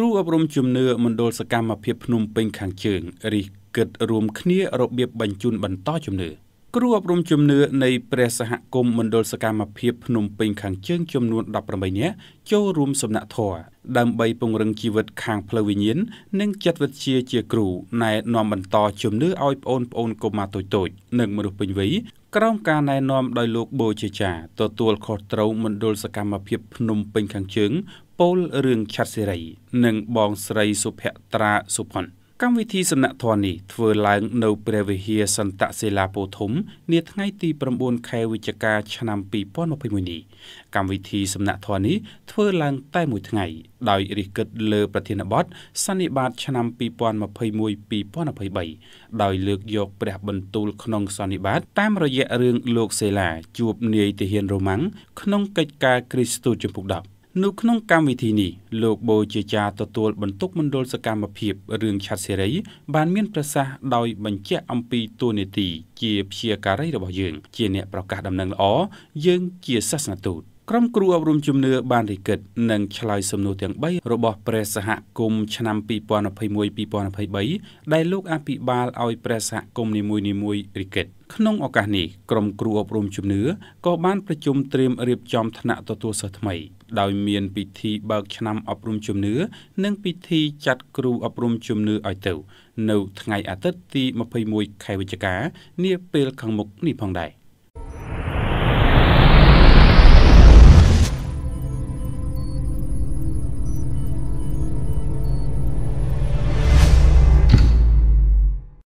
គ្រូអប់រំជំនឿមណ្ឌលសកម្មភាពភ្នំពេញខាងជើងរិះគិតរួមគ្នារបៀបបញ្ជូនបន្តជំនឿគ្រូអប់រំជំនឿនៃព្រះសហគមន៍មណ្ឌលសកម្មភាពភ្នំពេញខាងជើងចំនួន18នាក់ចូលរួមសំណាក់ធម៌ដើម្បីពង្រឹងជីវិតខាងផ្លូវវិញ្ញាណនិងចិត្តវិទ្យាជាគ្រូណែនាំបន្តជំនឿឲ្យបងប្អូនកុមារតូចតូចនិងមនុស្សពេញវ័យក្រោមការណែនាំដោយលោកបូជាចាទទួលខុសត្រូវមណ្ឌលសកម្មភាពភ្នំពេញខាងជើងពូលរឿងឆាត់សេរីនិងបងស្រីសុភ័ត្រាសុផុនកម្មវិធីសំណាក់ធននេះធ្វើឡើង នៅ ព្រះវិហារសន្តសិលាពោធិ៍នាថ្ងៃ ទី9ខែវិច្ឆិកាឆ្នាំ2021នេះកម្មវិធីសំណាក់ធននេះធ្វើឡើងតែមួយថ្ងៃ ដោយរិះគិត លើ ប្រធានបទសន្និបាតឆ្នាំ2021-2023ដោយលើកយកព្រះ បន្ទូលក្នុងសន្និបាតតាមរយៈរឿងលោកសេឡាជួបនាយទាហានរ៉ូម៉ាំងក្នុងកិច្ចការគ្រីស្ទូចំពុក10នៅក្នុងកម្មវិធីនេះលោកបូជាចារទទួលបន្ទុកមណ្ឌលសកម្មភាពរឿងឆាត់សេរីបាន មានប្រសាសន៍ដោយបញ្ជាក់អំពីទួលនីតិជាព្យាការីរបស់យើង ជាអ្នកប្រកាសដំណឹងល្អយើងជាសាសនទូតក្រុមគ្រូអប់រំជំនឿបានរិកិតនិងឆ្លើយសំណួរទាំង3របស់ព្រះសហគមន៍ឆ្នាំ2021-2023ដែលលោកអភិបាលឲ្យព្រះសហគមន៍នីមួយៗរិកិត ក្នុងឱកាសនេះក្រុមគ្រូអប់រំជំនឿក៏បានប្រជុំត្រៀមរៀបចំថ្នាក់ទទួលសិស្សថ្មីដោយមានពិធីបើកឆ្នាំអប់រំជំនឿនិងពិធីចាត់គ្រូអប់រំជំនឿឲ្យទៅនៅថ្ងៃអាទិត្យទី21ខែវិច្ឆិកានាពេលខាងមុខនេះផងដែរ